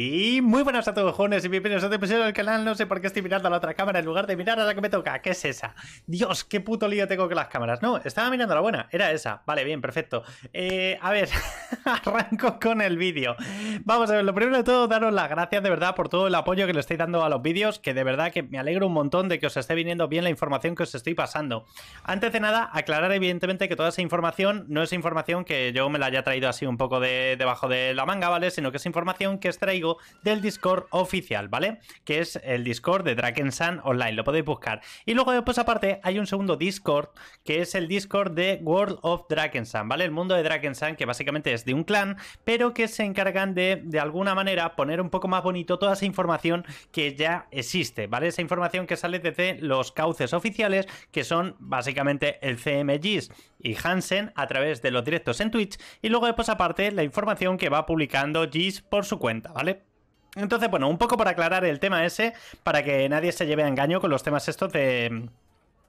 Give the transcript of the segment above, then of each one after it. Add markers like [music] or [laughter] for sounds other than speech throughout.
Y muy buenas a todos, jóvenes, y bienvenidos a otro este episodio del canal. No sé por qué estoy mirando a la otra cámara en lugar de mirar a la que me toca. ¿Qué es esa? Dios, qué puto lío tengo con las cámaras. No, estaba mirando la buena, era esa. Vale, bien, perfecto. Eh, a ver, [laughs] arranco con el vídeo. Vamos a ver, lo primero de todo, daros las gracias de verdad por todo el apoyo que le estáis dando a los vídeos, que de verdad que me alegro un montón de que os esté viniendo bien la información que os estoy pasando. Antes de nada, aclarar evidentemente que toda esa información no es información que yo me la haya traído así un poco debajo de la manga, ¿vale? Sino que es información que os traigo del Discord oficial, ¿vale? Que es el Discord de Drakensan Online, lo podéis buscar. Y luego después aparte hay un segundo Discord, que es el Discord de World of Drakensan, ¿vale? El mundo de Drakensan, que básicamente es de un clan, pero que se encargan de, de alguna manera, poner un poco más bonito toda esa información que ya existe, ¿vale? Esa información que sale desde los cauces oficiales, que son básicamente el CMGs y Hansen a través de los directos en Twitch, y luego después aparte la información que va publicando Gis por su cuenta, ¿vale? Entonces, bueno, un poco para aclarar el tema ese, para que nadie se lleve a engaño con los temas estos de,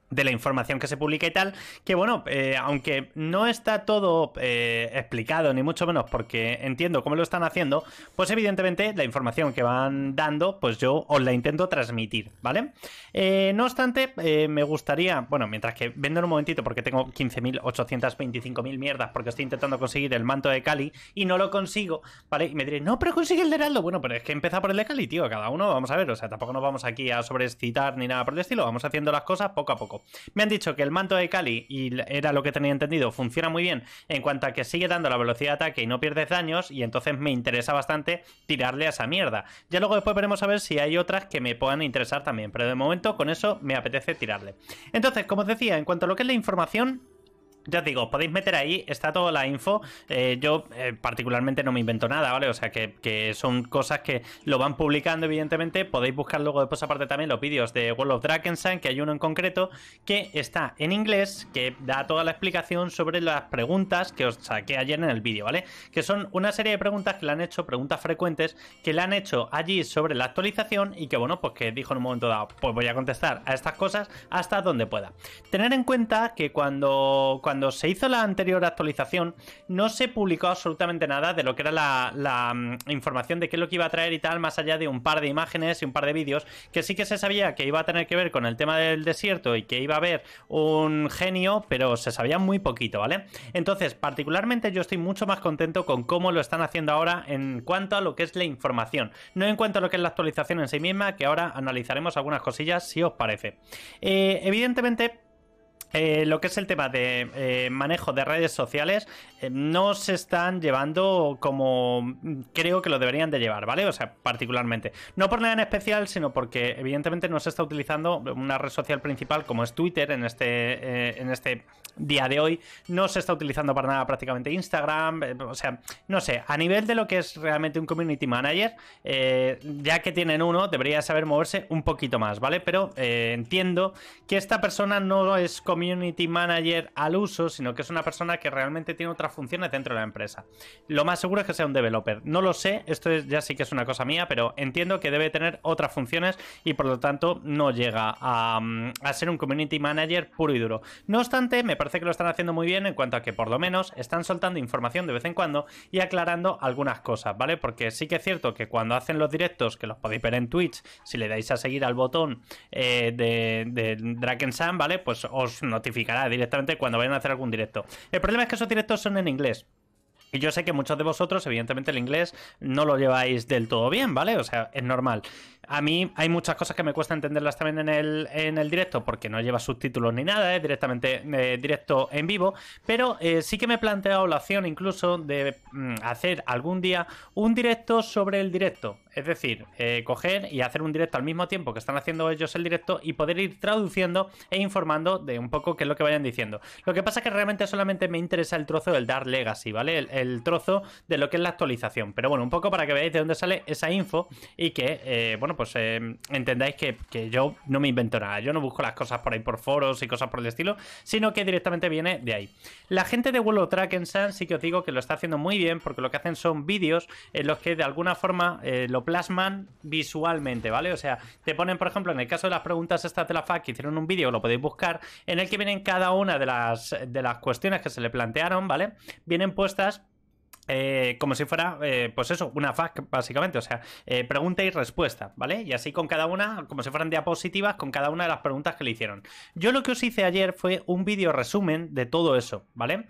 de la información que se publica y tal, que bueno, eh, aunque no está todo eh, explicado, ni mucho menos, porque entiendo cómo lo están haciendo, pues evidentemente la información que van dando, pues yo os la intento transmitir, ¿vale? Eh, no obstante, me gustaría, bueno, mientras que vendo un momentito, porque tengo 15.825.000 mierdas, porque estoy intentando conseguir el manto de Cali y no lo consigo, ¿vale? Y me diréis, no, pero consigue el de Heraldo. Bueno, pero es que empieza por el de Cali, tío, cada uno, vamos a ver, o sea, tampoco nos vamos aquí a sobrescitar ni nada por el estilo, vamos haciendo las cosas poco a poco. Me han dicho que el manto de Cali y era lo que tenía entendido, funciona muy bien en cuanto a que sigue dando la velocidad de ataque y no pierdes daños, y entonces me interesa bastante tirarle a esa mierda. Ya luego después veremos a ver si hay otras que me puedan interesar también, pero de momento con eso me apetece tirarle. Entonces, como os decía, en cuanto a lo que es la información, ya os digo, podéis meter ahí, está toda la info. Eh, yo eh, particularmente no me invento nada, ¿vale? O sea, que, son cosas que lo van publicando, evidentemente. Podéis buscar luego después aparte también los vídeos de World of Dragons, que hay uno en concreto, que está en inglés, que da toda la explicación sobre las preguntas que os saqué ayer en el vídeo, ¿vale? Que son una serie de preguntas que le han hecho, preguntas frecuentes, que le han hecho allí sobre la actualización y que, bueno, pues que dijo en un momento dado, pues voy a contestar a estas cosas hasta donde pueda. Tener en cuenta que cuando cuando se hizo la anterior actualización, no se publicó absolutamente nada de lo que era la, mm, información de qué es lo que iba a traer y tal, más allá de un par de imágenes y un par de vídeos, que sí que se sabía que iba a tener que ver con el tema del desierto y que iba a haber un genio, pero se sabía muy poquito, ¿vale? Entonces, particularmente yo estoy mucho más contento con cómo lo están haciendo ahora en cuanto a lo que es la información, no en cuanto a lo que es la actualización en sí misma, que ahora analizaremos algunas cosillas si os parece. Eh, evidentemente, eh, lo que es el tema de eh, manejo de redes sociales eh, no se están llevando como creo que lo deberían de llevar, ¿vale? O sea, particularmente. No por nada en especial, sino porque evidentemente no se está utilizando una red social principal como es Twitter en este, en este día de hoy. No se está utilizando para nada prácticamente Instagram. o sea, no sé, a nivel de lo que es realmente un community manager, ya que tienen uno, debería saber moverse un poquito más, ¿vale? Pero entiendo que esta persona no es... Como community manager al uso, sino que es una persona que realmente tiene otras funciones dentro de la empresa. Lo más seguro es que sea un developer. No lo sé, esto ya sí que es una cosa mía, pero entiendo que debe tener otras funciones y por lo tanto no llega mm, a, ser un community manager puro y duro. No obstante, me parece que lo están haciendo muy bien en cuanto a que por lo menos están soltando información de vez en cuando y aclarando algunas cosas, ¿vale? Porque sí que es cierto que cuando hacen los directos, que los podéis ver en Twitch, si le dais a seguir al botón eh, de, de Sam, ¿vale? Pues os notificará directamente cuando vayan a hacer algún directo. El problema es que esos directos son en inglés. Y yo sé que muchos de vosotros, evidentemente, el inglés no lo lleváis del todo bien, ¿vale? O sea, es normal. A mí hay muchas cosas que me cuesta entenderlas también en el, en el directo, porque no lleva subtítulos ni nada, es directamente eh, directo en vivo. Pero eh, sí que me he planteado la opción incluso de mm, hacer algún día un directo sobre el directo. Es decir, eh, coger y hacer un directo al mismo tiempo que están haciendo ellos el directo y poder ir traduciendo e informando de un poco qué es lo que vayan diciendo. Lo que pasa es que realmente solamente me interesa el trozo del Dark Legacy, ¿vale? El, trozo de lo que es la actualización. Pero bueno, un poco para que veáis de dónde sale esa info y que, eh, bueno, pues eh, entendáis que, yo no me invento nada. Yo no busco las cosas por ahí por foros y cosas por el estilo, sino que directamente viene de ahí. La gente de World Track en sí que os digo que lo está haciendo muy bien porque lo que hacen son vídeos en los que de alguna forma lo plasman visualmente, ¿vale? O sea, te ponen, por ejemplo, en el caso de las preguntas estas de la FAC, que hicieron un vídeo, lo podéis buscar, en el que vienen cada una de las, de las cuestiones que se le plantearon, ¿vale? Vienen puestas eh, como si fuera, eh, pues eso, una FAQ básicamente, o sea, eh, pregunta y respuesta, ¿vale? Y así con cada una, como si fueran diapositivas, con cada una de las preguntas que le hicieron. Yo lo que os hice ayer fue un vídeo resumen de todo eso, ¿vale? vale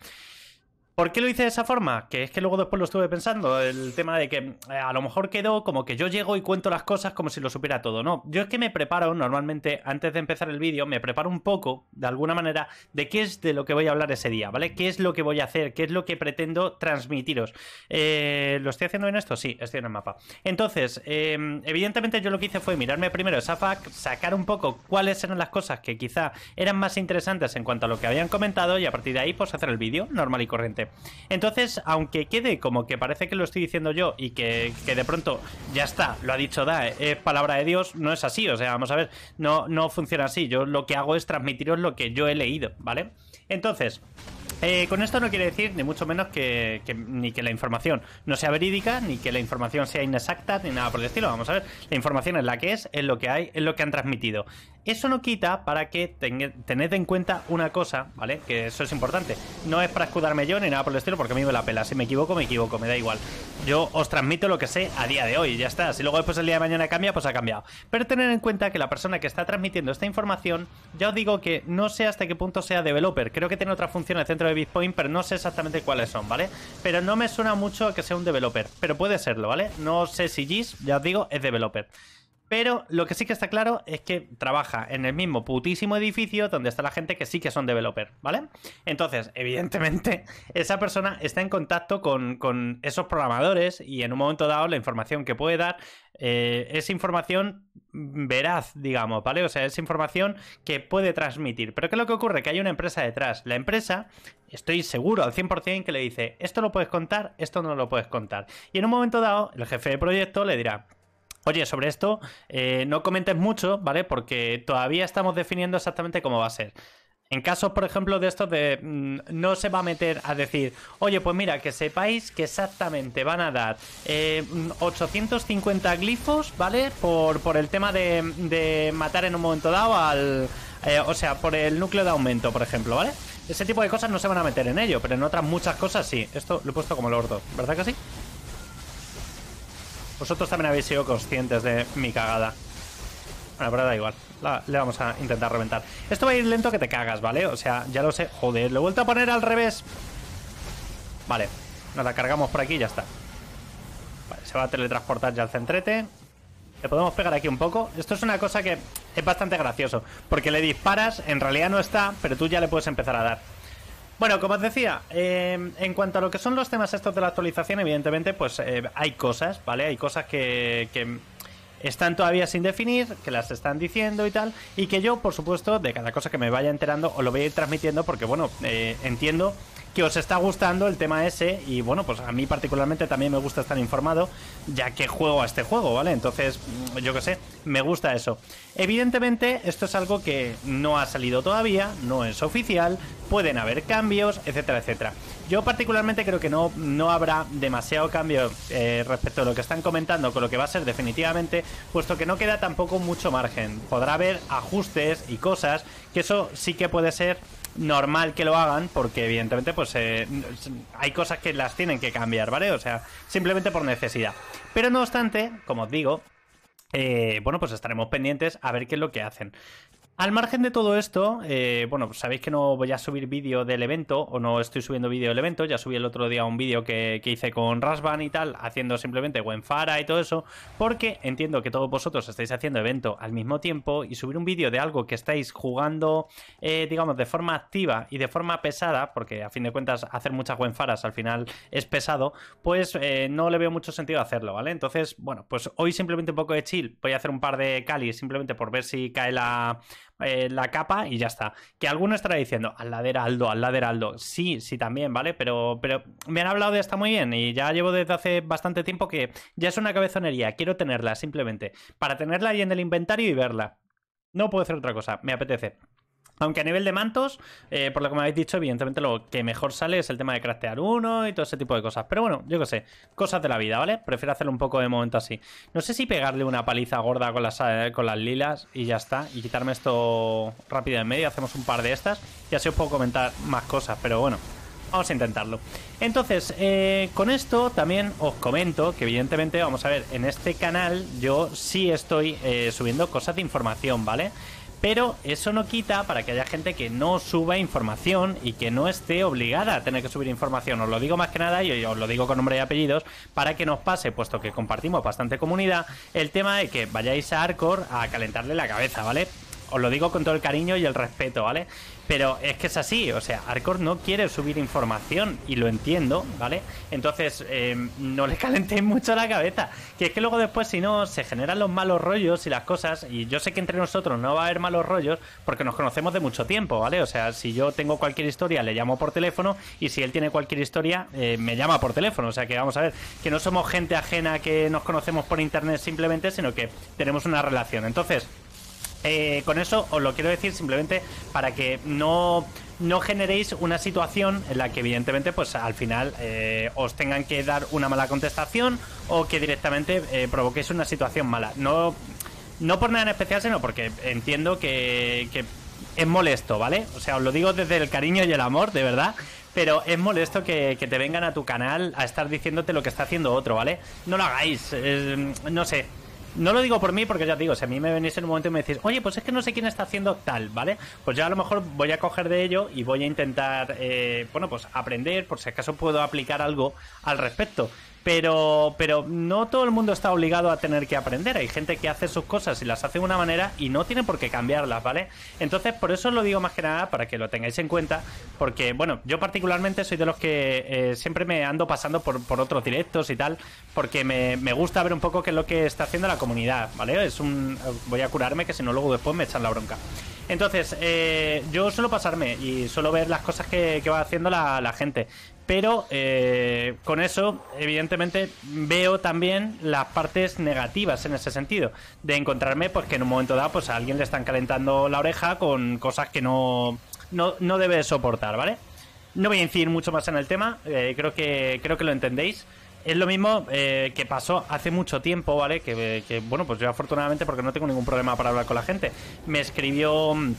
¿Por qué lo hice de esa forma? Que es que luego después lo estuve pensando, el tema de que eh, a lo mejor quedó como que yo llego y cuento las cosas como si lo supiera todo, ¿no? Yo es que me preparo normalmente, antes de empezar el vídeo, me preparo un poco, de alguna manera, de qué es de lo que voy a hablar ese día, ¿vale? ¿Qué es lo que voy a hacer? ¿Qué es lo que pretendo transmitiros? Eh, ¿Lo estoy haciendo en esto? Sí, estoy en el mapa. Entonces, em, evidentemente yo lo que hice fue mirarme primero esa fac, sacar un poco cuáles eran las cosas que quizá eran más interesantes en cuanto a lo que habían comentado y a partir de ahí pues hacer el vídeo normal y corriente. Entonces, aunque quede como que parece que lo estoy diciendo yo y que, de pronto ya está, lo ha dicho da eh, es palabra de Dios, no es así. O sea, vamos a ver, no, no funciona así. Yo lo que hago es transmitiros lo que yo he leído, ¿vale? Entonces, eh, con esto no quiere decir ni mucho menos que, que, ni que la información no sea verídica, ni que la información sea inexacta, ni nada por el estilo. Vamos a ver, la información es la que es, es lo que hay, es lo que han transmitido. Eso no quita para que tened en cuenta una cosa, ¿vale? Que eso es importante. No es para escudarme yo ni nada por el estilo, porque a mí me la pela. Si me equivoco, me equivoco, me da igual. Yo os transmito lo que sé a día de hoy, ya está. Si luego después el día de mañana cambia, pues ha cambiado. Pero tener en cuenta que la persona que está transmitiendo esta información, ya os digo que no sé hasta qué punto sea developer. Creo que tiene otra función en el centro de Bitcoin, pero no sé exactamente cuáles son, ¿vale? Pero no me suena mucho a que sea un developer, pero puede serlo, ¿vale? No sé si GIS, ya os digo, es developer. Pero lo que sí que está claro es que trabaja en el mismo putísimo edificio donde está la gente que sí que son developer, ¿vale? Entonces, evidentemente, [laughs] esa persona está en contacto con, esos programadores y en un momento dado la información que puede dar eh, es información veraz, digamos, ¿vale? O sea, es información que puede transmitir. Pero ¿qué es lo que ocurre? Que hay una empresa detrás. La empresa, estoy seguro al 100% que le dice, esto lo puedes contar, esto no lo puedes contar. Y en un momento dado, el jefe de proyecto le dirá, Oye, sobre esto, eh, no comentes mucho, ¿vale? Porque todavía estamos definiendo exactamente cómo va a ser. En casos, por ejemplo, de esto de mm, no se va a meter a decir, oye, pues mira, que sepáis que exactamente van a dar 850 eh, mm, glifos, ¿vale? Por, el tema de, matar en un momento dado al... Eh, o sea, por el núcleo de aumento, por ejemplo, ¿vale? Ese tipo de cosas no se van a meter en ello, pero en otras muchas cosas sí. Esto lo he puesto como el ¿verdad que sí? Vosotros también habéis sido conscientes de mi cagada. Bueno, pero da igual. le vamos a intentar reventar. Esto va a ir lento que te cagas, ¿vale? O sea, ya lo sé. Joder, lo he vuelto a poner al revés. Vale. Nos la cargamos por aquí y ya está. Vale, se va a teletransportar ya al centrete. Le podemos pegar aquí un poco. Esto es una cosa que es bastante gracioso. Porque le disparas, en realidad no está, pero tú ya le puedes empezar a dar. Bueno, como os decía, em, en cuanto a lo que son los temas estos de la actualización, evidentemente, pues eh, hay cosas, ¿vale? Hay cosas que están todavía sin definir, que las están diciendo y tal, y que yo, por supuesto, de cada cosa que me vaya enterando, os lo voy a ir transmitiendo porque, bueno, eh, entiendo que os está gustando el tema ese y bueno, pues a mí particularmente también me gusta estar informado ya que juego a este juego, ¿vale? Entonces, mm, yo qué sé, me gusta eso. Evidentemente, esto es algo que no ha salido todavía, no es oficial, pueden haber cambios, etcétera, etcétera. Yo particularmente creo que no, no habrá demasiado cambio eh, respecto a lo que están comentando con lo que va a ser definitivamente, puesto que no queda tampoco mucho margen. Podrá haber ajustes y cosas, que eso sí que puede ser normal que lo hagan, porque evidentemente pues eh, hay cosas que las tienen que cambiar, ¿vale? O sea, simplemente por necesidad. Pero no obstante, como os digo, eh, bueno, pues estaremos pendientes a ver qué es lo que hacen. Al margen de todo esto, eh, bueno, pues sabéis que no voy a subir vídeo del evento, o no estoy subiendo vídeo del evento, ya subí el otro día un vídeo que, hice con Rasban y tal, haciendo simplemente Wenfara y todo eso, porque entiendo que todos vosotros estáis haciendo evento al mismo tiempo y subir un vídeo de algo que estáis jugando, eh, digamos, de forma activa y de forma pesada, porque a fin de cuentas hacer muchas Wenfaras al final es pesado, pues eh, no le veo mucho sentido hacerlo, ¿vale? Entonces, bueno, pues hoy simplemente un poco de chill, voy a hacer un par de Cali simplemente por ver si cae la eh, la capa y ya está. Que alguno estará diciendo, al Aldo, al Aldo. Sí, sí también, ¿vale? Pero, pero me han hablado de esta muy bien y ya llevo desde hace bastante tiempo que ya es una cabezonería. Quiero tenerla simplemente para tenerla ahí en el inventario y verla. No puedo hacer otra cosa, me apetece. Aunque a nivel de mantos, eh, por lo que me habéis dicho, evidentemente lo que mejor sale es el tema de craftear uno y todo ese tipo de cosas. Pero bueno, yo qué sé, cosas de la vida, ¿vale? Prefiero hacerlo un poco de momento así. No sé si pegarle una paliza gorda con las, eh, con las lilas y ya está. Y quitarme esto rápido en medio. Hacemos un par de estas y así os puedo comentar más cosas. Pero bueno, vamos a intentarlo. Entonces, eh, con esto también os comento que evidentemente, vamos a ver, en este canal yo sí estoy subiendo cosas de información, ¿vale? Pero eso no quita para que haya gente que no suba información y que no esté obligada a tener que subir información. Os lo digo más que nada y os lo digo con nombre y apellidos para que nos pase, puesto que compartimos bastante comunidad, el tema de que vayáis a Arcor a calentarle la cabeza, ¿vale? os lo digo con todo el cariño y el respeto, ¿vale? Pero es que es así, o sea, Arcor no quiere subir información y lo entiendo, ¿vale? Entonces, eh, no le [laughs] calentéis mucho la cabeza. Que es que luego después, si no, se generan los malos rollos y las cosas. Y yo sé que entre nosotros no va a haber malos rollos porque nos conocemos de mucho tiempo, ¿vale? O sea, si yo tengo cualquier historia, le llamo por teléfono y si él tiene cualquier historia, eh, me llama por teléfono. O sea, que vamos a ver, que no somos gente ajena que nos conocemos por internet simplemente, sino que tenemos una relación. Entonces, eh, con eso os lo quiero decir simplemente para que no generéis una situación en la que evidentemente pues al final eh, os tengan que dar una mala contestación o que directamente eh, provoquéis una situación mala. No, no por nada en especial, sino porque entiendo que, es molesto, ¿vale? O sea, os lo digo desde el cariño y el amor, de verdad. Pero es molesto que, te vengan a tu canal a estar diciéndote lo que está haciendo otro, ¿vale? No lo hagáis, no sé, no lo digo por mí, porque ya digo, si a mí me venís en un momento y me decís, oye, pues es que no sé quién está haciendo tal, ¿vale? Pues ya a lo mejor voy a coger de ello y voy a intentar, eh, bueno, pues aprender, por si acaso puedo aplicar algo al respecto. Pero, pero no todo el mundo está obligado a tener que aprender. Hay gente que hace sus cosas y las hace de una manera y no tiene por qué cambiarlas, ¿vale? Entonces, por eso os lo digo más que nada para que lo tengáis en cuenta. Porque, bueno, yo particularmente soy de los que eh, siempre me ando pasando por, otros directos y tal. Porque me, gusta ver un poco qué es lo que está haciendo la comunidad, ¿vale? Es un. Voy a curarme que si no, luego después me echan la bronca. Entonces, eh, yo suelo pasarme y suelo ver las cosas que, va haciendo la, gente. Pero eh, con eso, evidentemente, veo también las partes negativas en ese sentido. De encontrarme, pues que en un momento dado, pues a alguien le están calentando la oreja con cosas que no, no, no debe soportar, ¿vale? No voy a incidir mucho más en el tema, eh, creo, que, creo que lo entendéis. Es lo mismo eh, que pasó hace mucho tiempo, ¿vale? Que, bueno, pues yo afortunadamente, porque no tengo ningún problema para hablar con la gente, me escribió mm,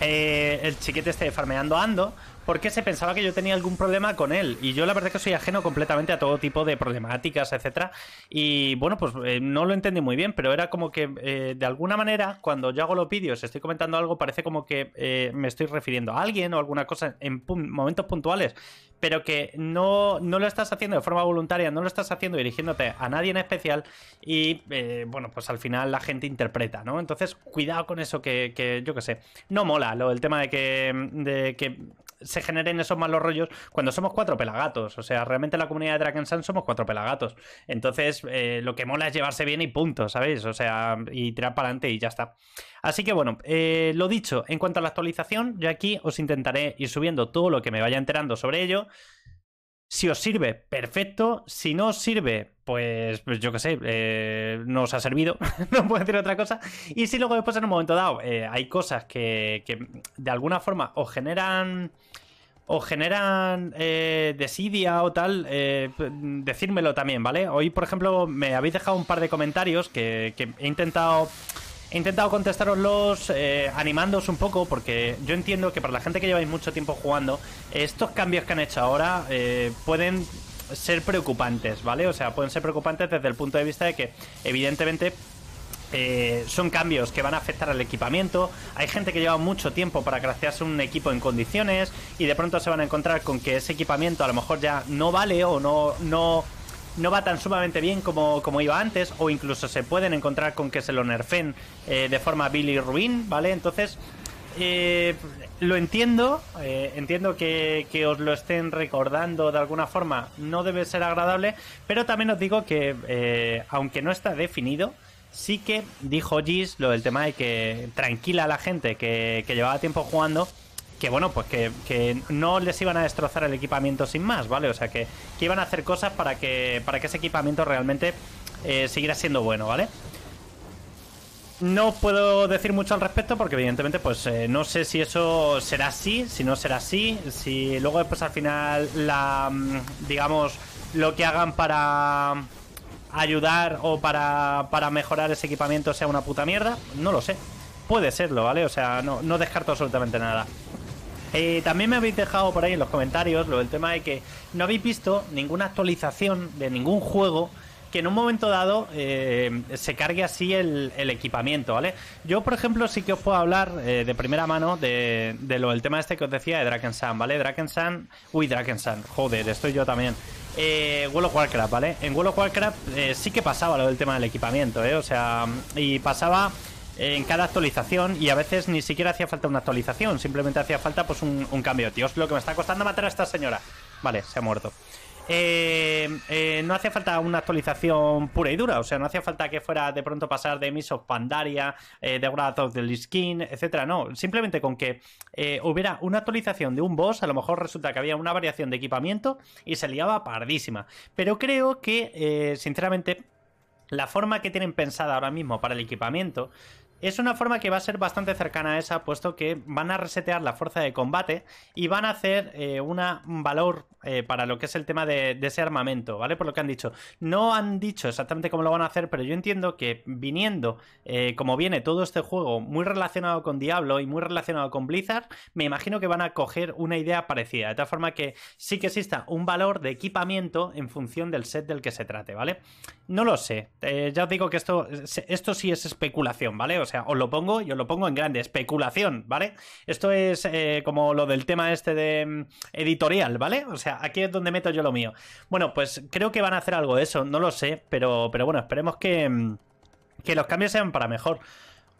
el chiquete este Farmeando Ando, porque se pensaba que yo tenía algún problema con él. Y yo la verdad es que soy ajeno completamente a todo tipo de problemáticas, etc. Y bueno, pues eh, no lo entendí muy bien, pero era como que eh, de alguna manera, cuando yo hago los vídeos, estoy comentando algo, parece como que eh, me estoy refiriendo a alguien o alguna cosa en momentos puntuales, pero que no, lo estás haciendo de forma voluntaria, no lo estás haciendo dirigiéndote a nadie en especial. Y bueno, pues al final la gente interpreta, ¿no? Entonces, cuidado con eso que, yo qué sé. No mola lo, el tema de que, de que se generen esos malos rollos cuando somos cuatro pelagatos. O sea, realmente la comunidad de Drakensan somos cuatro pelagatos. Entonces, eh, lo que mola es llevarse bien y punto, ¿sabéis? O sea, y tirar para adelante y ya está. Así que bueno, eh, lo dicho, en cuanto a la actualización, yo aquí os intentaré ir subiendo todo lo que me vaya enterando sobre ello. Si os sirve, perfecto. Si no os sirve, pues, pues yo qué sé, eh, no os ha servido, [laughs] no puedo decir otra cosa. Y si luego después en un momento dado eh, hay cosas que, que, de alguna forma os generan o generan eh, desidia o tal, eh, decírmelo también, ¿vale? Hoy, por ejemplo, me habéis dejado un par de comentarios que, que he intentado He intentado contestaros los eh, animándoos un poco, porque yo entiendo que para la gente que lleváis mucho tiempo jugando, estos cambios que han hecho ahora eh, pueden ser preocupantes, ¿vale? O sea, pueden ser preocupantes desde el punto de vista de que, evidentemente, eh, son cambios que van a afectar al equipamiento. Hay gente que lleva mucho tiempo para crearse un equipo en condiciones y de pronto se van a encontrar con que ese equipamiento a lo mejor ya no vale o no, no no va tan sumamente bien como, como iba antes, o incluso se pueden encontrar con que se lo nerfen eh, de forma Billy y ruin, ¿vale? Entonces, eh, lo entiendo, eh, entiendo que, os lo estén recordando de alguna forma, no debe ser agradable, pero también os digo que, aunque no está definido, sí que dijo Gis lo del tema de que tranquila a la gente que, que llevaba tiempo jugando que bueno, pues que, no les iban a destrozar el equipamiento sin más, ¿vale? O sea, que, iban a hacer cosas para que, para que ese equipamiento realmente eh, siguiera siendo bueno, ¿vale? No puedo decir mucho al respecto porque evidentemente pues eh, no sé si eso será así, si no será así, si luego después pues, al final la mm, digamos lo que hagan para ayudar o para, para mejorar ese equipamiento sea una puta mierda, no lo sé. Puede serlo, ¿vale? O sea, no, no descarto absolutamente nada. Eh, también me habéis dejado por ahí en los comentarios lo del tema de que no habéis visto ninguna actualización de ningún juego que en un momento dado eh, se cargue así el, equipamiento, ¿vale? Yo, por ejemplo, sí que os puedo hablar eh, de primera mano de, lo del tema este que os decía de Drakensan, ¿vale? Drakensan... Uy, Drakensan, joder, estoy yo también. Eh, World of Warcraft, ¿vale? En World of Warcraft sí que pasaba lo del tema del equipamiento, ¿eh? O sea, y pasaba en cada actualización y a veces ni siquiera hacía falta una actualización, simplemente hacía falta pues un, cambio. Dios, lo que me está costando matar a esta señora. Vale, se ha muerto. Eh, eh, no hacía falta una actualización pura y dura, o sea, no hacía falta que fuera de pronto pasar de Miss Pandaria, eh, de Wrath of the Skin, etcétera, no, simplemente con que eh, hubiera una actualización de un boss, a lo mejor resulta que había una variación de equipamiento y se liaba pardísima. Pero creo que, sinceramente, la forma que tienen pensada ahora mismo para el equipamiento es una forma que va a ser bastante cercana a esa, puesto que van a resetear la fuerza de combate y van a hacer eh, un valor eh, para lo que es el tema de, ese armamento, ¿vale? Por lo que han dicho. No han dicho exactamente cómo lo van a hacer, pero yo entiendo que viniendo, eh, como viene todo este juego, muy relacionado con Diablo y muy relacionado con Blizzard, me imagino que van a coger una idea parecida. De tal forma que sí que exista un valor de equipamiento en función del set del que se trate, ¿vale? No lo sé. ya os digo que esto, esto sí es especulación, ¿vale? O sea, os lo pongo y os lo pongo en grande. Especulación, ¿vale? Esto es eh, como lo del tema este de mm, editorial, ¿vale? O sea, aquí es donde meto yo lo mío. Bueno, pues creo que van a hacer algo de eso, no lo sé, pero, pero bueno, esperemos que, mm, que los cambios sean para mejor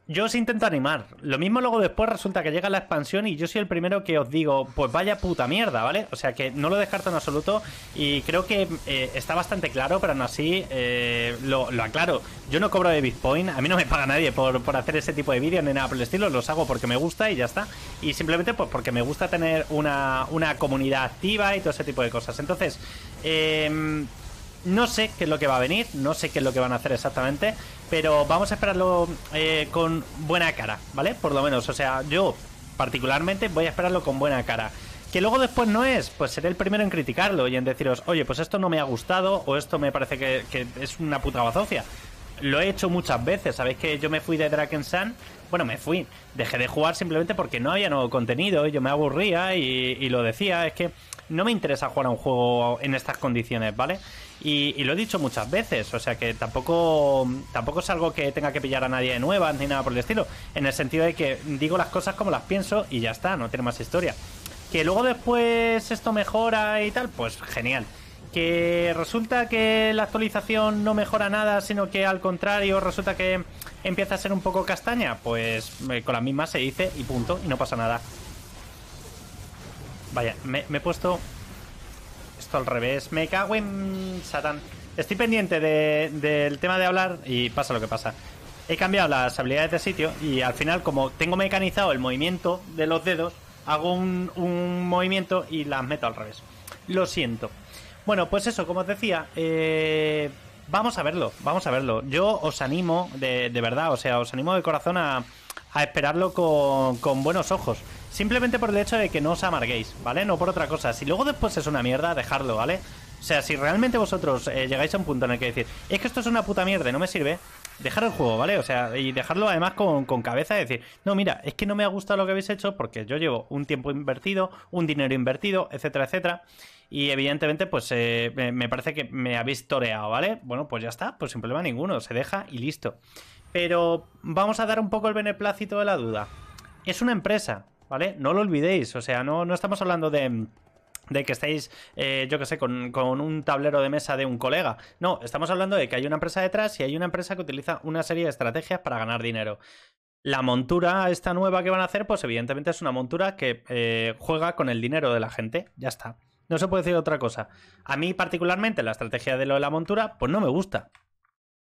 yo os intento animar. Lo mismo luego después resulta que llega la expansión y yo soy el primero que os digo, pues vaya puta mierda, ¿vale? O sea que no lo descarto en absoluto y creo que eh, está bastante claro, pero aún así eh, lo, aclaro. Yo no cobro de Bitcoin, a mí no me paga nadie por, hacer ese tipo de vídeos ni nada por el estilo, los hago porque me gusta y ya está. Y simplemente pues porque me gusta tener una, una comunidad activa y todo ese tipo de cosas. Entonces, em, no sé qué es lo que va a venir, no sé qué es lo que van a hacer exactamente, pero vamos a esperarlo eh, con buena cara, ¿vale? Por lo menos, o sea, yo particularmente voy a esperarlo con buena cara. Que luego después no es, pues seré el primero en criticarlo y en deciros, oye, pues esto no me ha gustado o esto me parece que, es una puta bazofia. Lo he hecho muchas veces, sabéis que yo me fui de Sun, bueno, me fui, dejé de jugar simplemente porque no había nuevo contenido y yo me aburría y lo decía, es que no me interesa jugar a un juego en estas condiciones, ¿vale? Y, lo he dicho muchas veces, o sea que tampoco, tampoco es algo que tenga que pillar a nadie de nueva ni nada por el estilo, en el sentido de que digo las cosas como las pienso y ya está, no tiene más historia. Que luego después esto mejora y tal, pues genial. Que resulta que la actualización no mejora nada, sino que al contrario resulta que empieza a ser un poco castaña, pues eh, con la misma se dice y punto, y no pasa nada. Vaya, me, he puesto esto al revés. Me cago en Satán. Estoy pendiente del tema de hablar y pasa lo que pasa. He cambiado las habilidades de sitio y al final, como tengo mecanizado el movimiento de los dedos, hago un, movimiento y las meto al revés. Lo siento. Bueno, pues eso, como os decía, eh, vamos a verlo, vamos a verlo. Yo os animo, de, verdad, o sea, os animo de corazón a, esperarlo con, con buenos ojos. Simplemente por el hecho de que no os amarguéis, ¿vale? No por otra cosa. Si luego después es una mierda, dejarlo, ¿vale? O sea, si realmente vosotros eh, llegáis a un punto en el que decir, es que esto es una puta mierda y no me sirve, dejar el juego, ¿vale? O sea, y dejarlo además con, con cabeza y decir, no, mira, es que no me ha gustado lo que habéis hecho porque yo llevo un tiempo invertido, un dinero invertido, etcétera, etcétera. Y evidentemente, pues eh, me, me parece que me habéis toreado, ¿vale? Bueno, pues ya está, pues sin problema ninguno, se deja y listo. Pero vamos a dar un poco el beneplácito de la duda. Es una empresa, ¿vale? No lo olvidéis, o sea, no, no estamos hablando de que estéis, eh, yo que sé, con, un tablero de mesa de un colega. No, estamos hablando de que hay una empresa detrás y hay una empresa que utiliza una serie de estrategias para ganar dinero. La montura esta nueva que van a hacer, pues evidentemente es una montura que eh, juega con el dinero de la gente. Ya está. No se puede decir otra cosa. A mí particularmente la estrategia de lo de la montura, pues no me gusta.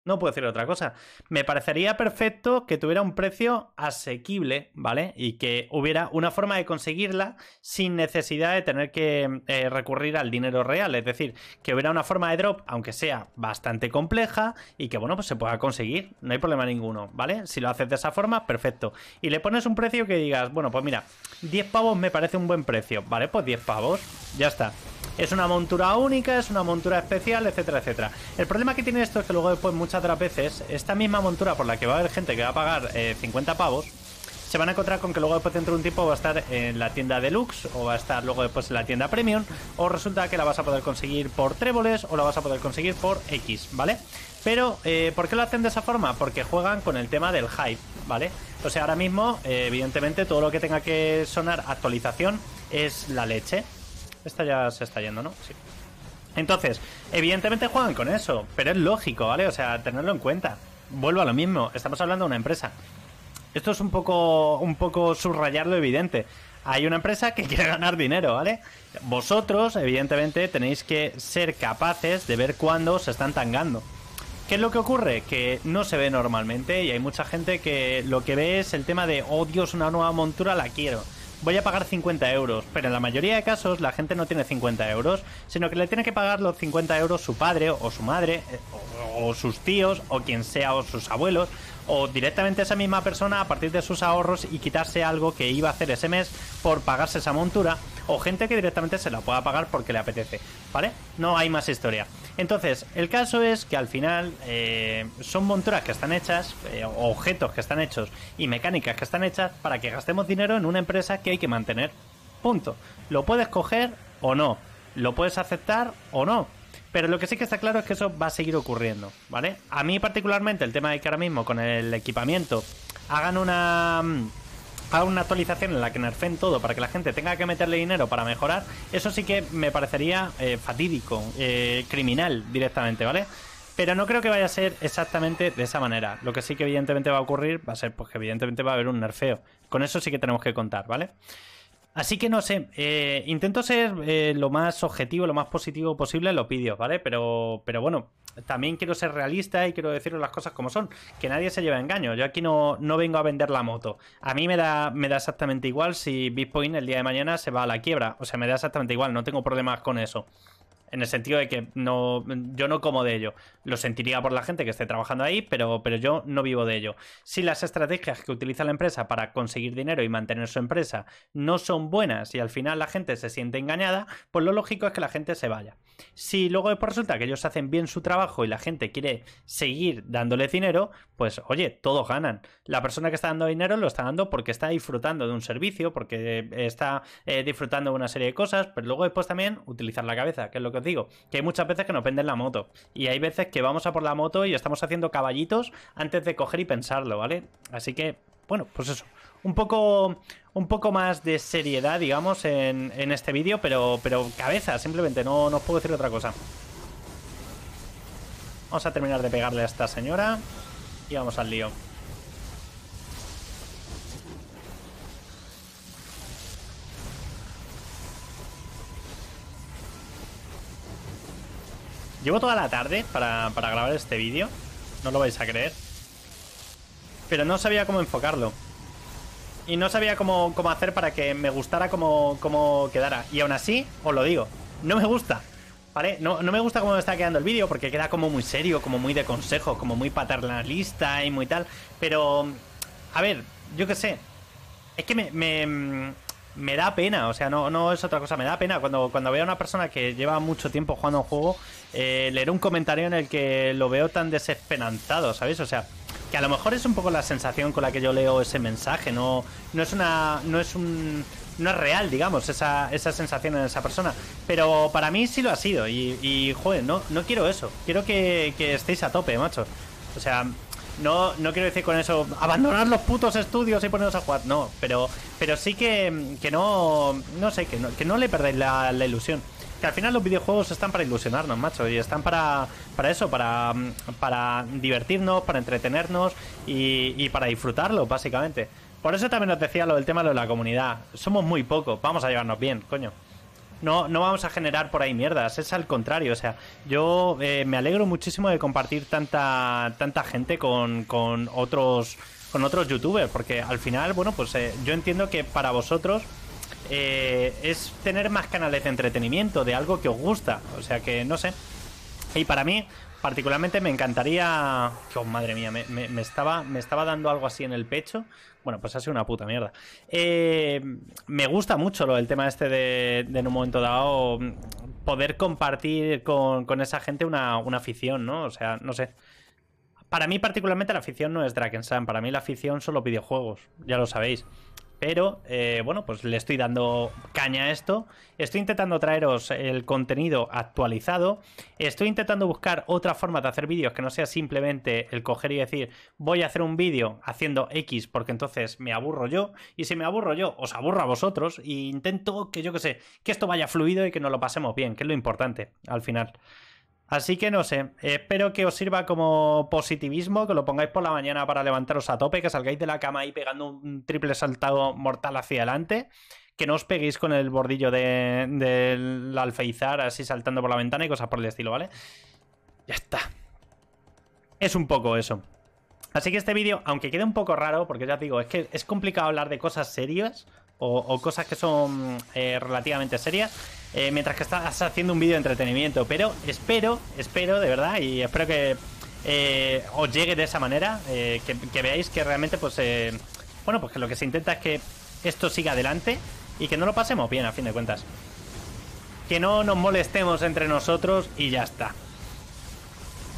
No puedo decir otra cosa. Me parecería perfecto que tuviera un precio asequible, ¿vale? Y que hubiera una forma de conseguirla sin necesidad de tener que eh, recurrir al dinero real. Es decir, que hubiera una forma de drop, aunque sea bastante compleja, y que, bueno, pues se pueda conseguir. No hay problema ninguno, ¿vale? Si lo haces de esa forma, perfecto. Y le pones un precio que digas, bueno, pues mira, 10 pavos me parece un buen precio. Vale, pues 10 pavos. Ya está es una montura única, es una montura especial, etcétera, etcétera. El problema que tiene esto es que luego después pues, muchas de las veces esta misma montura por la que va a haber gente que va a pagar 50 eh, pavos, se van a encontrar con que luego después dentro de un tiempo va a estar en la tienda deluxe o va a estar luego después en la tienda premium o resulta que la vas a poder conseguir por tréboles o la vas a poder conseguir por X, ¿vale? Pero, eh, ¿por qué lo hacen de esa forma? Porque juegan con el tema del hype, ¿vale? O sea, ahora mismo, eh, evidentemente, todo lo que tenga que sonar actualización es la leche. Esta ya se está yendo, ¿no? Sí. Entonces, evidentemente juegan con eso, pero es lógico, ¿vale? O sea, tenerlo en cuenta. Vuelvo a lo mismo, estamos hablando de una empresa. Esto es un poco, un poco subrayar lo evidente. Hay una empresa que [laughs] quiere ganar dinero, ¿vale? Vosotros, evidentemente, tenéis que ser capaces de ver cuándo se están tangando. ¿Qué es lo que ocurre? Que no se ve normalmente y hay mucha gente que lo que ve es el tema de, oh Dios, una nueva montura, la quiero voy a pagar 50 euros, pero en la mayoría de casos la gente no tiene 50 euros, sino que le tiene que pagar los 50 euros su padre o su madre o, o sus tíos o quien sea o sus abuelos o directamente esa misma persona a partir de sus ahorros y quitarse algo que iba a hacer ese mes por pagarse esa montura o gente que directamente se la pueda pagar porque le apetece, ¿vale? No hay más historia. Entonces, el caso es que al final eh, son monturas que están hechas, eh, objetos que están hechos y mecánicas que están hechas para que gastemos dinero en una empresa que hay que mantener. Punto. Lo puedes coger o no, lo puedes aceptar o no, pero lo que sí que está claro es que eso va a seguir ocurriendo, ¿vale? A mí particularmente el tema de que ahora mismo con el equipamiento hagan una mm, haga una actualización en la que nerfen todo para que la gente tenga que meterle dinero para mejorar, eso sí que me parecería eh, fatídico, eh, criminal directamente, ¿vale? Pero no creo que vaya a ser exactamente de esa manera. Lo que sí que evidentemente va a ocurrir va a ser pues que evidentemente va a haber un nerfeo. Con eso sí que tenemos que contar, ¿vale? vale Así que no sé, eh, intento ser eh, lo más objetivo, lo más positivo posible en los vídeos, ¿vale? Pero, bueno, también quiero ser realista y quiero deciros las cosas como son, que nadie se lleve a engaño. Yo aquí no, no vengo a vender la moto. A mí me da, me da exactamente igual si Bitcoin el día de mañana se va a la quiebra. O sea, me da exactamente igual, no tengo problemas con eso en el sentido de que no, yo no como de ello. Lo sentiría por la gente que esté trabajando ahí, pero, pero yo no vivo de ello. Si las estrategias que utiliza la empresa para conseguir dinero y mantener su empresa no son buenas y al final la gente se siente engañada, pues lo lógico es que la gente se vaya. Si luego después pues resulta que ellos hacen bien su trabajo y la gente quiere seguir dándole dinero, pues oye, todos ganan. La persona que está dando dinero lo está dando porque está disfrutando de un servicio, porque está eh, disfrutando de una serie de cosas, pero luego después también utilizar la cabeza, que es lo que os digo, que hay muchas veces que nos venden la moto. Y hay veces que vamos a por la moto y estamos haciendo caballitos antes de coger y pensarlo, ¿vale? Así que, bueno, pues eso. Un poco, un poco más de seriedad, digamos, en, este vídeo, pero, pero cabeza, simplemente, no, no os puedo decir otra cosa. Vamos a terminar de pegarle a esta señora y vamos al lío. Llevo toda la tarde para, grabar este vídeo. No lo vais a creer. Pero no sabía cómo enfocarlo. Y no sabía cómo, hacer para que me gustara Cómo quedara. Y aún así, os lo digo, no me gusta. ¿Vale? No, me gusta cómo me está quedando el vídeo porque queda como muy serio, como muy de consejo, como muy paternalista y muy tal. Pero, a ver, yo qué sé. Es que me me da pena, o sea, no, no es otra cosa, me da pena cuando, cuando veo a una persona que lleva mucho tiempo jugando un juego, eh, leer un comentario en el que lo veo tan desesperanzado, ¿sabéis? O sea, que a lo mejor es un poco la sensación con la que yo leo ese mensaje, no, no es una. no es un. No es real, digamos, esa, esa sensación en esa persona. Pero para mí sí lo ha sido. Y, y joder, no, no quiero eso. Quiero que, que estéis a tope, macho. O sea, no, no quiero decir con eso abandonar los putos estudios y poneros a jugar, no, pero, pero sí que, no, no sé, que no, que no le perdáis la, ilusión que al final los videojuegos están para ilusionarnos, macho, y están para, para eso, para, para divertirnos, para entretenernos y, y para disfrutarlo, básicamente. Por eso también os decía lo del tema de la comunidad. Somos muy pocos, vamos a llevarnos bien, coño no, no vamos a generar por ahí mierdas, es al contrario. O sea, yo eh, me alegro muchísimo de compartir tanta, tanta gente con, con otros con otros youtubers, porque al final, bueno, pues eh, yo entiendo que para vosotros eh, es tener más canales de entretenimiento, de algo que os gusta. O sea que, no sé, y para mí, particularmente, me encantaría. Oh, madre mía, me, estaba, me estaba dando algo así en el pecho. Bueno, pues ha sido una puta mierda. Eh, me gusta mucho lo tema este de, en un momento dado poder compartir con, esa gente una, afición, ¿no? O sea, no sé para mí particularmente la afición no es Sam. para mí la afición son los videojuegos, ya lo sabéis. Pero eh, bueno, pues le estoy dando caña a esto. Estoy intentando traeros el contenido actualizado. Estoy intentando buscar otra forma de hacer vídeos que no sea simplemente el coger y decir voy a hacer un vídeo haciendo X porque entonces me aburro yo. Y si me aburro yo, os aburro a vosotros. y intento que yo que sé, que esto vaya fluido y que nos lo pasemos bien, que es lo importante al final. Así que no sé, espero que os sirva como positivismo, que lo pongáis por la mañana para levantaros a tope, que salgáis de la cama ahí pegando un triple saltado mortal hacia adelante, que no os peguéis con el bordillo del de, alfeizar así saltando por la ventana y cosas por el estilo, ¿vale? Ya está. Es un poco eso. Así que este vídeo, aunque quede un poco raro, porque ya os digo, es que es complicado hablar de cosas serias, o, cosas que son eh, relativamente serias. Eh, mientras que estás haciendo un vídeo de entretenimiento. Pero espero, espero de verdad, y espero que eh, os llegue de esa manera, que, veáis que realmente, pues, bueno, pues que lo que se intenta es que esto siga adelante y que no lo pasemos bien, a fin de cuentas. Que no nos molestemos entre nosotros y ya está.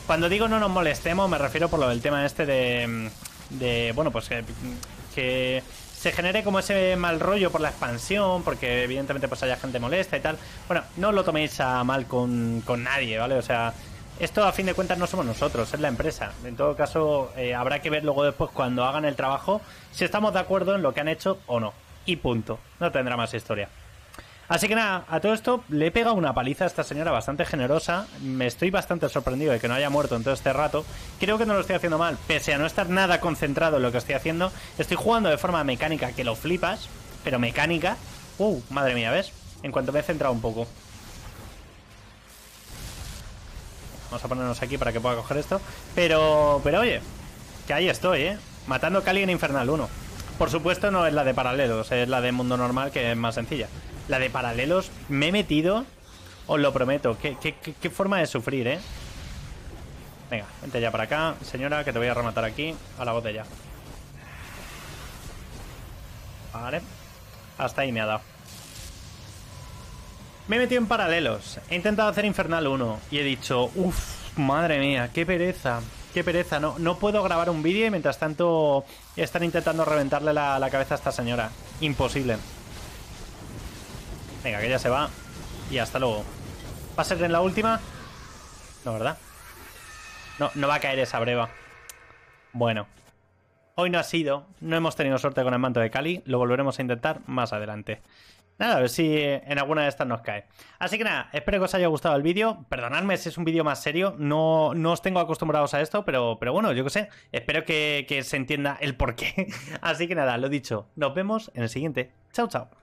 Cuando digo no nos molestemos, me refiero por lo del tema este de, de bueno, pues que se genere como ese mal rollo por la expansión, porque evidentemente pues haya gente molesta y tal. Bueno, no lo toméis a mal con, nadie, ¿vale? O sea, esto a fin de cuentas no somos nosotros, es la empresa. En todo caso, eh, habrá que ver luego después cuando hagan el trabajo si estamos de acuerdo en lo que han hecho o no. Y punto. No tendrá más historia. Así que nada, a todo esto le he pegado una paliza a esta señora bastante generosa. Me estoy bastante sorprendido de que no haya muerto en todo este rato. Creo que no lo estoy haciendo mal, pese a no estar nada concentrado en lo que estoy haciendo. Estoy jugando de forma mecánica que lo flipas, pero mecánica. Uh, madre mía, ¿ves? En cuanto me he centrado un poco. Vamos a ponernos aquí para que pueda coger esto. Pero, pero oye, que ahí estoy, ¿eh? Matando Cali en Infernal 1. Por supuesto no es la de paralelos, es la de mundo normal que es más sencilla. La de paralelos me he metido. Os lo prometo. Qué, forma de sufrir, ¿eh? Venga, vente ya para acá, señora, que te voy a rematar aquí a la botella. Vale. Hasta ahí me ha dado. Me he metido en paralelos. He intentado hacer Infernal 1 y he dicho, uff, madre mía, qué pereza. Qué pereza, no, no puedo grabar un vídeo y mientras tanto están intentando reventarle la, la cabeza a esta señora. Imposible. Venga, que ya se va. Y hasta luego. ¿Va a ser en la última? No, ¿verdad? No, no va a caer esa breva. Bueno. Hoy no ha sido. No hemos tenido suerte con el manto de Cali. Lo volveremos a intentar más adelante. Nada, a ver si eh, en alguna de estas nos cae. Así que nada, espero que os haya gustado el vídeo. Perdonadme si es un vídeo más serio. No, no os tengo acostumbrados a esto, pero, pero bueno, yo qué sé. Espero que, se entienda el porqué. [laughs] Así que nada, lo dicho. Nos vemos en el siguiente. Chao, chao.